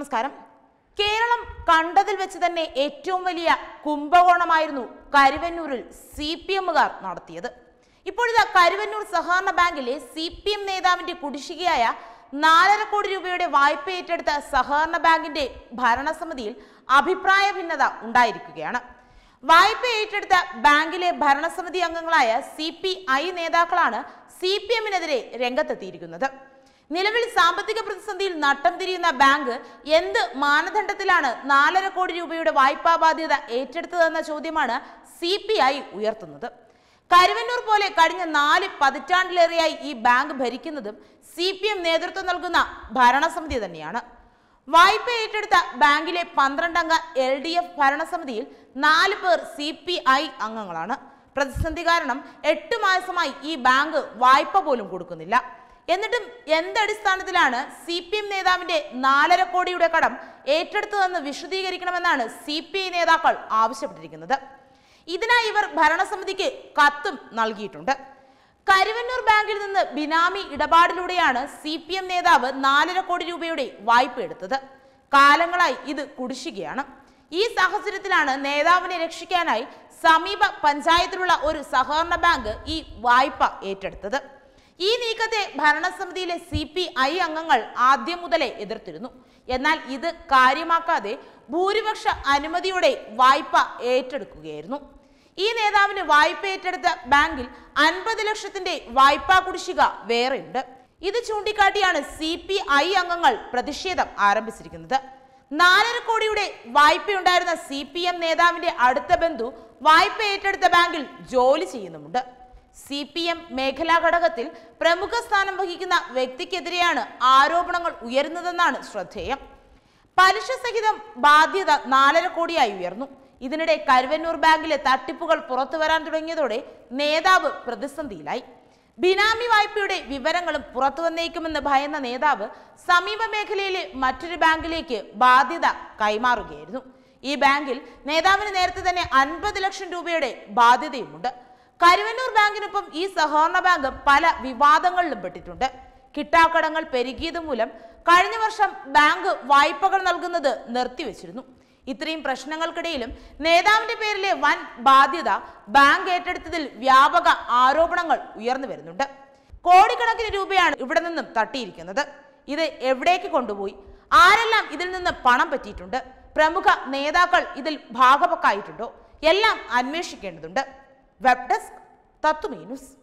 നമസ്കാരം കേരളം കണ്ടതിൽ വെച്ച് തന്നെ ഏറ്റവും വലിയ കുംഭകോണമായിരുന്നു കരുവന്നൂരിൽ സി പി എമ്മുകാർ നടത്തിയത് ഇപ്പോഴിതാ കരുവന്നൂർ സഹകരണ ബാങ്കിലെ സി പി എം നേതാവിന്റെ കുടിശ്ശികയായ നാലര കോടി രൂപയുടെ വായ്പ ഏറ്റെടുത്ത സഹകരണ ബാങ്കിന്റെ ഭരണസമിതിയിൽ അഭിപ്രായ ഭിന്നത ഉണ്ടായിരിക്കുകയാണ് വായ്പ ഏറ്റെടുത്ത ബാങ്കിലെ ഭരണസമിതി അംഗങ്ങളായ സി പി ഐ നേതാക്കളാണ് സി പി എമ്മിനെതിരെ രംഗത്തെത്തിയിരിക്കുന്നത് നിലവിൽ സാമ്പത്തിക പ്രതിസന്ധിയിൽ നട്ടം തിരിയുന്ന ബാങ്ക് എന്ത് മാനദണ്ഡത്തിലാണ് നാലര കോടി രൂപയുടെ വായ്പാ ബാധ്യത ഏറ്റെടുത്തതെന്ന ചോദ്യമാണ് സി ഉയർത്തുന്നത് കരുവന്നൂർ പോലെ കഴിഞ്ഞ നാല് പതിറ്റാണ്ടിലേറെയായി ഈ ബാങ്ക് ഭരിക്കുന്നതും സി പി എം നേതൃത്വം നൽകുന്ന ഭരണസമിതി തന്നെയാണ് വായ്പ ഏറ്റെടുത്ത ബാങ്കിലെ പന്ത്രണ്ടംഗ എൽ ഡി എഫ് ഭരണസമിതിയിൽ നാല് പേർ സി പി ഐ അംഗങ്ങളാണ് പ്രതിസന്ധി കാരണം എട്ട് മാസമായി ഈ ബാങ്ക് വായ്പ പോലും കൊടുക്കുന്നില്ല എന്നിട്ടും എന്തടിസ്ഥാനത്തിലാണ് സി പി എം നേതാവിന്റെ നാലര കോടിയുടെ കടം ഏറ്റെടുത്തതെന്ന് വിശദീകരിക്കണമെന്നാണ് സി പി ഐ നേതാക്കൾ ആവശ്യപ്പെട്ടിരിക്കുന്നത് ഇതിനായി ഇവർ ഭരണസമിതിക്ക് കത്തും നൽകിയിട്ടുണ്ട് കരുവന്നൂർ ബാങ്കിൽ നിന്ന് ബിനാമി ഇടപാടിലൂടെയാണ് സി പി എം നേതാവ് നാലര കോടി രൂപയുടെ വായ്പ എടുത്തത് കാലങ്ങളായി ഇത് കുടിശ്ശികയാണ് ഈ സാഹചര്യത്തിലാണ് നേതാവിനെ രക്ഷിക്കാനായി സമീപ പഞ്ചായത്തിലുള്ള ഒരു സഹകരണ ബാങ്ക് ഈ വായ്പ ഏറ്റെടുത്തത് ഈ നീക്കത്തെ ഭരണസമിതിയിലെ സി പി ഐ അംഗങ്ങൾ ആദ്യം മുതലേ എതിർത്തിരുന്നു എന്നാൽ ഇത് കാര്യമാക്കാതെ ഭൂരിപക്ഷ അനുമതിയുടെ വായ്പ ഏറ്റെടുക്കുകയായിരുന്നു ഈ നേതാവിന് വായ്പ ഏറ്റെടുത്ത ബാങ്കിൽ അൻപത് ലക്ഷത്തിന്റെ വായ്പാ കുടിശ്ശിക വേറെയുണ്ട് ഇത് ചൂണ്ടിക്കാട്ടിയാണ് സി പി ഐ അംഗങ്ങൾ പ്രതിഷേധം ആരംഭിച്ചിരിക്കുന്നത് നാലര കോടിയുടെ വായ്പയുണ്ടായിരുന്ന സി പി എം നേതാവിന്റെ അടുത്ത ബന്ധു വായ്പ ഏറ്റെടുത്ത ബാങ്കിൽ ജോലി ചെയ്യുന്നുമുണ്ട് സി പി എം മേഖലാ ഘടകത്തിൽ പ്രമുഖ സ്ഥാനം വഹിക്കുന്ന വ്യക്തിക്കെതിരെയാണ് ആരോപണങ്ങൾ ഉയരുന്നതെന്നാണ് ശ്രദ്ധേയം പലിശ സഹിതം ബാധ്യത നാലര കോടിയായി ഉയർന്നു ഇതിനിടെ കരുവന്നൂർ ബാങ്കിലെ തട്ടിപ്പുകൾ പുറത്തു വരാൻ തുടങ്ങിയതോടെ നേതാവ് പ്രതിസന്ധിയിലായി ബിനാമി വായ്പയുടെ വിവരങ്ങളും പുറത്തു വന്നേക്കുമെന്ന് ഭയന്ന നേതാവ് സമീപ മേഖലയിലെ മറ്റൊരു ബാങ്കിലേക്ക് ബാധ്യത കൈമാറുകയായിരുന്നു ഈ ബാങ്കിൽ നേതാവിന് നേരത്തെ തന്നെ അൻപത് ലക്ഷം രൂപയുടെ ബാധ്യതയുമുണ്ട് കരുവന്നൂർ ബാങ്കിനൊപ്പം ഈ സഹകരണ ബാങ്ക് പല വിവാദങ്ങളിലും പെട്ടിട്ടുണ്ട് കിട്ടാക്കടങ്ങൾ പെരുകിയത് മൂലം കഴിഞ്ഞ വർഷം ബാങ്ക് വായ്പകൾ നൽകുന്നത് നിർത്തിവെച്ചിരുന്നു ഇത്രയും പ്രശ്നങ്ങൾക്കിടയിലും നേതാവിന്റെ പേരിലെ വൻ ബാധ്യത ബാങ്ക് ഏറ്റെടുത്തതിൽ വ്യാപക ആരോപണങ്ങൾ ഉയർന്നു വരുന്നുണ്ട് കോടിക്കണക്കിന് രൂപയാണ് ഇവിടെ നിന്നും തട്ടിയിരിക്കുന്നത് ഇത് എവിടേക്ക് കൊണ്ടുപോയി ആരെല്ലാം ഇതിൽ നിന്ന് പണം പറ്റിയിട്ടുണ്ട് പ്രമുഖ നേതാക്കൾ ഇതിൽ ഭാഗപക്കായിട്ടുണ്ടോ എല്ലാം അന്വേഷിക്കേണ്ടതുണ്ട് web desk Tattu Menus.